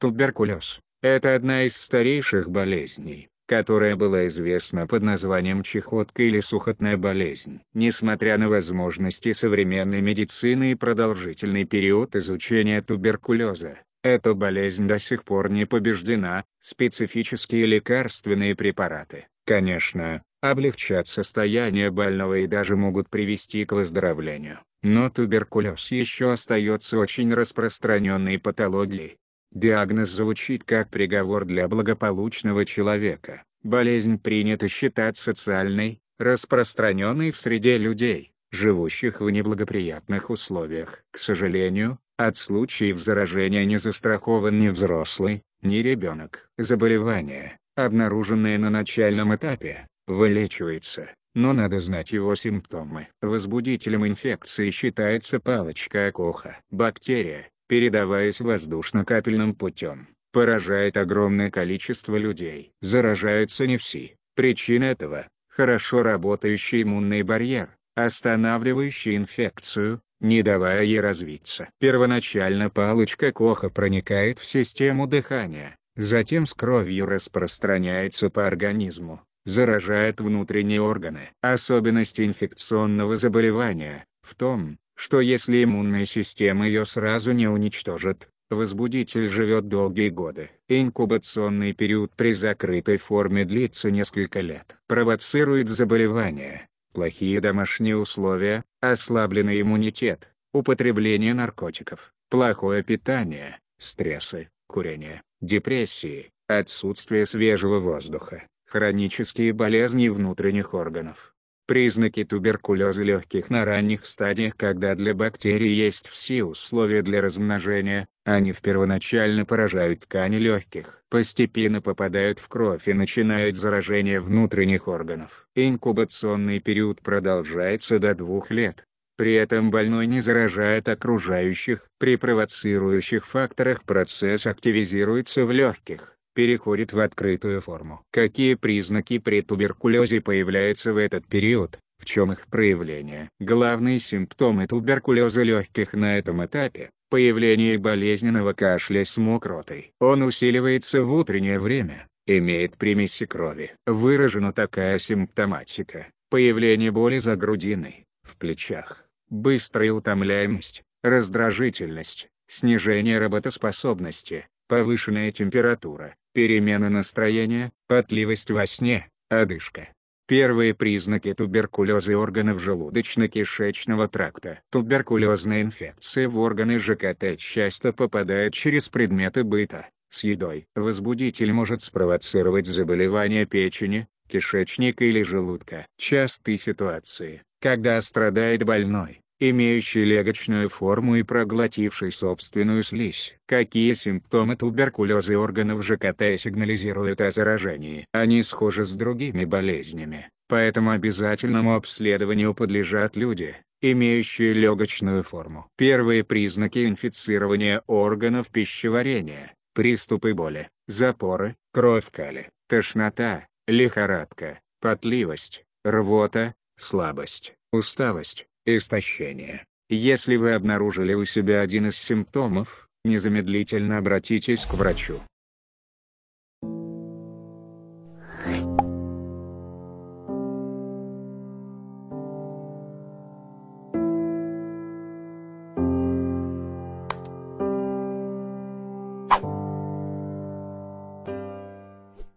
Туберкулез – это одна из старейших болезней, которая была известна под названием чехотка или сухотная болезнь. Несмотря на возможности современной медицины и продолжительный период изучения туберкулеза, эта болезнь до сих пор не побеждена, специфические лекарственные препараты, конечно, облегчат состояние больного и даже могут привести к выздоровлению. Но туберкулез еще остается очень распространенной патологией, Диагноз звучит как приговор для благополучного человека. Болезнь принято считать социальной, распространенной в среде людей, живущих в неблагоприятных условиях. К сожалению, от случаев заражения не застрахован ни взрослый, ни ребенок. Заболевание, обнаруженное на начальном этапе, вылечивается, но надо знать его симптомы. Возбудителем инфекции считается палочка окоха. Бактерия, передаваясь воздушно-капельным путем, поражает огромное количество людей. Заражаются не все. Причина этого – хорошо работающий иммунный барьер, останавливающий инфекцию, не давая ей развиться. Первоначально палочка Коха проникает в систему дыхания, затем с кровью распространяется по организму, заражает внутренние органы. Особенность инфекционного заболевания в том, что если иммунная система ее сразу не уничтожит, возбудитель живет долгие годы. Инкубационный период при закрытой форме длится несколько лет. Провоцирует заболевания, плохие домашние условия, ослабленный иммунитет, употребление наркотиков, плохое питание, стрессы, курение, депрессии, отсутствие свежего воздуха, хронические болезни внутренних органов. Признаки туберкулеза легких на ранних стадиях, когда для бактерий есть все условия для размножения, они в первоначально поражают ткани легких, постепенно попадают в кровь и начинают заражение внутренних органов. Инкубационный период продолжается до двух лет. При этом больной не заражает окружающих. При провоцирующих факторах процесс активизируется в легких переходит в открытую форму. Какие признаки при туберкулезе появляются в этот период, в чем их проявление? Главные симптомы туберкулеза легких на этом этапе – появление болезненного кашля с мокротой. Он усиливается в утреннее время, имеет примеси крови. Выражена такая симптоматика, появление боли за грудиной, в плечах, быстрая утомляемость, раздражительность, снижение работоспособности, повышенная температура, перемены настроения, потливость во сне, одышка. Первые признаки туберкулеза органов желудочно-кишечного тракта. Туберкулезная инфекция в органы ЖКТ часто попадает через предметы быта, с едой. Возбудитель может спровоцировать заболевания печени, кишечника или желудка. Частые ситуации, когда страдает больной, имеющий легочную форму и проглотивший собственную слизь. Какие симптомы туберкулеза органов ЖКТ сигнализируют о заражении? Они схожи с другими болезнями, поэтому обязательному обследованию подлежат люди, имеющие легочную форму. Первые признаки инфицирования органов пищеварения – приступы боли, запоры, кровь кали, тошнота, лихорадка, потливость, рвота, слабость, усталость, истощение. Если вы обнаружили у себя один из симптомов, незамедлительно обратитесь к врачу.